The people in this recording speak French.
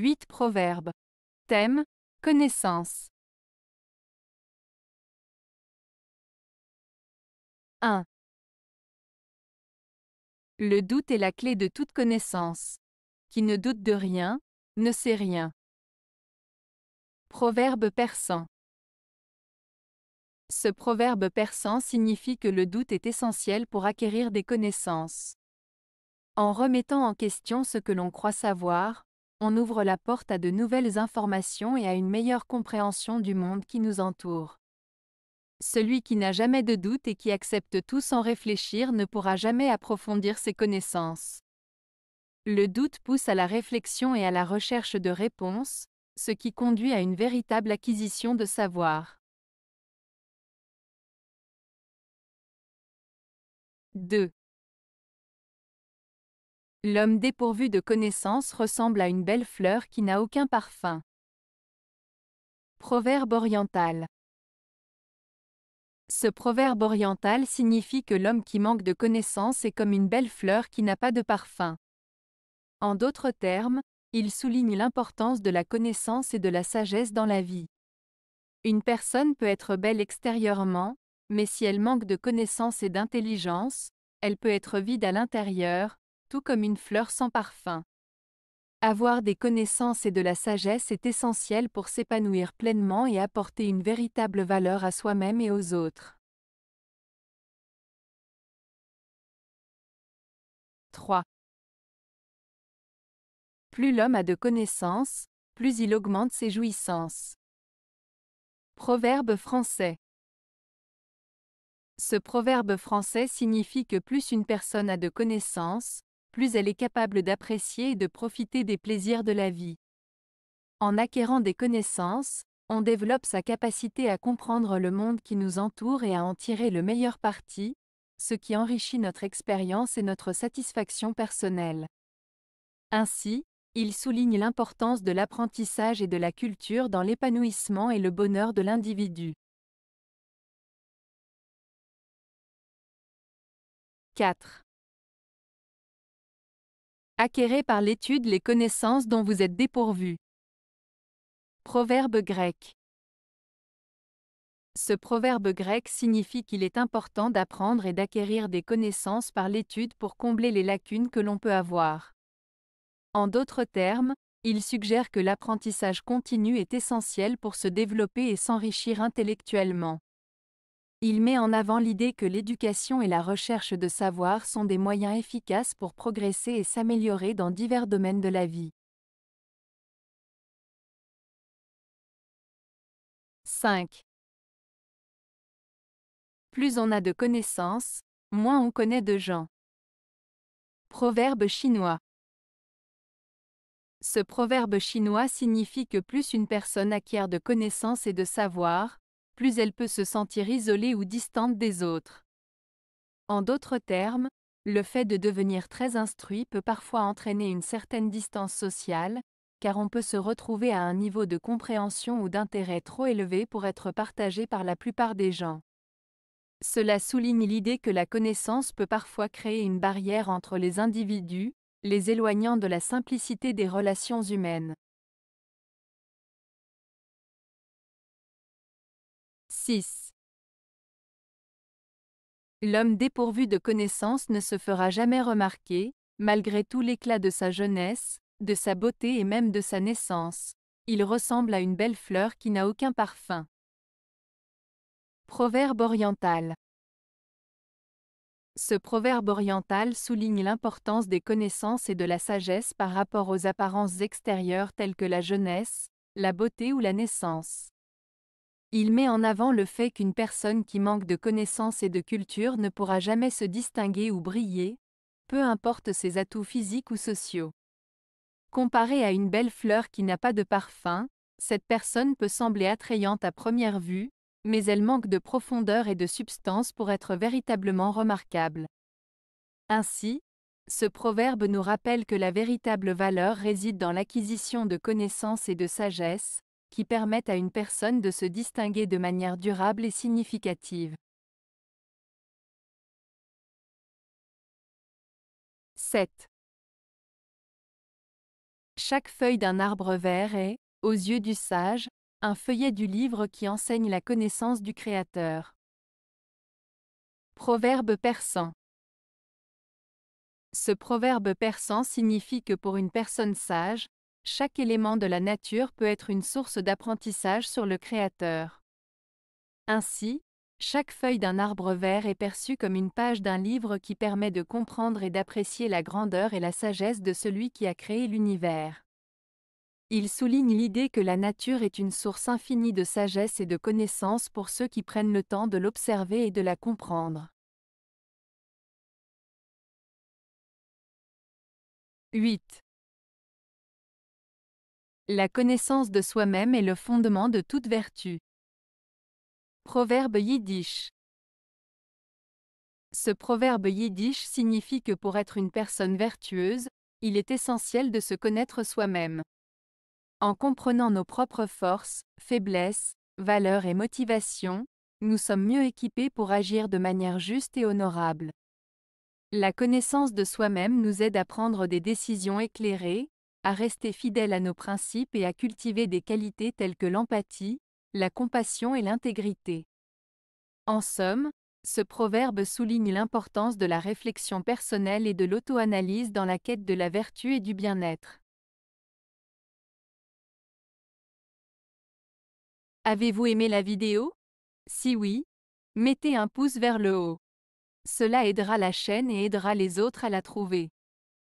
8 Proverbes. Thème Connaissance. 1. Le doute est la clé de toute connaissance. Qui ne doute de rien, ne sait rien. Proverbe persan. Ce proverbe persan signifie que le doute est essentiel pour acquérir des connaissances. En remettant en question ce que l'on croit savoir, on ouvre la porte à de nouvelles informations et à une meilleure compréhension du monde qui nous entoure. Celui qui n'a jamais de doute et qui accepte tout sans réfléchir ne pourra jamais approfondir ses connaissances. Le doute pousse à la réflexion et à la recherche de réponses, ce qui conduit à une véritable acquisition de savoir. 2. L'homme dépourvu de connaissances ressemble à une belle fleur qui n'a aucun parfum. Proverbe oriental. Ce proverbe oriental signifie que l'homme qui manque de connaissances est comme une belle fleur qui n'a pas de parfum. En d'autres termes, il souligne l'importance de la connaissance et de la sagesse dans la vie. Une personne peut être belle extérieurement, mais si elle manque de connaissances et d'intelligence, elle peut être vide à l'intérieur, tout comme une fleur sans parfum. Avoir des connaissances et de la sagesse est essentiel pour s'épanouir pleinement et apporter une véritable valeur à soi-même et aux autres. 3. Plus l'homme a de connaissances, plus il augmente ses jouissances. Proverbe français Ce proverbe français signifie que plus une personne a de connaissances, plus elle est capable d'apprécier et de profiter des plaisirs de la vie. En acquérant des connaissances, on développe sa capacité à comprendre le monde qui nous entoure et à en tirer le meilleur parti, ce qui enrichit notre expérience et notre satisfaction personnelle. Ainsi, il souligne l'importance de l'apprentissage et de la culture dans l'épanouissement et le bonheur de l'individu. 4. Acquérez par l'étude les connaissances dont vous êtes dépourvu. Proverbe grec. Ce proverbe grec signifie qu'il est important d'apprendre et d'acquérir des connaissances par l'étude pour combler les lacunes que l'on peut avoir. En d'autres termes, il suggère que l'apprentissage continu est essentiel pour se développer et s'enrichir intellectuellement. Il met en avant l'idée que l'éducation et la recherche de savoir sont des moyens efficaces pour progresser et s'améliorer dans divers domaines de la vie. 5. Plus on a de connaissances, moins on connaît de gens. Proverbe chinois. Ce proverbe chinois signifie que plus une personne acquiert de connaissances et de savoir, plus elle peut se sentir isolée ou distante des autres. En d'autres termes, le fait de devenir très instruit peut parfois entraîner une certaine distance sociale, car on peut se retrouver à un niveau de compréhension ou d'intérêt trop élevé pour être partagé par la plupart des gens. Cela souligne l'idée que la connaissance peut parfois créer une barrière entre les individus, les éloignant de la simplicité des relations humaines. 6. L'homme dépourvu de connaissances ne se fera jamais remarquer, malgré tout l'éclat de sa jeunesse, de sa beauté et même de sa naissance. Il ressemble à une belle fleur qui n'a aucun parfum. Proverbe oriental. Ce proverbe oriental souligne l'importance des connaissances et de la sagesse par rapport aux apparences extérieures telles que la jeunesse, la beauté ou la naissance. Il met en avant le fait qu'une personne qui manque de connaissances et de culture ne pourra jamais se distinguer ou briller, peu importe ses atouts physiques ou sociaux. Comparée à une belle fleur qui n'a pas de parfum, cette personne peut sembler attrayante à première vue, mais elle manque de profondeur et de substance pour être véritablement remarquable. Ainsi, ce proverbe nous rappelle que la véritable valeur réside dans l'acquisition de connaissances et de sagesse, qui permettent à une personne de se distinguer de manière durable et significative. 7. Chaque feuille d'un arbre vert est, aux yeux du sage, un feuillet du livre qui enseigne la connaissance du Créateur. Proverbe persan. Ce proverbe persan signifie que pour une personne sage, chaque élément de la nature peut être une source d'apprentissage sur le Créateur. Ainsi, chaque feuille d'un arbre vert est perçue comme une page d'un livre qui permet de comprendre et d'apprécier la grandeur et la sagesse de celui qui a créé l'univers. Il souligne l'idée que la nature est une source infinie de sagesse et de connaissances pour ceux qui prennent le temps de l'observer et de la comprendre. 8. La connaissance de soi-même est le fondement de toute vertu. Proverbe yiddish. Ce proverbe yiddish signifie que pour être une personne vertueuse, il est essentiel de se connaître soi-même. En comprenant nos propres forces, faiblesses, valeurs et motivations, nous sommes mieux équipés pour agir de manière juste et honorable. La connaissance de soi-même nous aide à prendre des décisions éclairées, à rester fidèle à nos principes et à cultiver des qualités telles que l'empathie, la compassion et l'intégrité. En somme, ce proverbe souligne l'importance de la réflexion personnelle et de l'auto-analyse dans la quête de la vertu et du bien-être. Avez-vous aimé la vidéo Si oui, mettez un pouce vers le haut. Cela aidera la chaîne et aidera les autres à la trouver.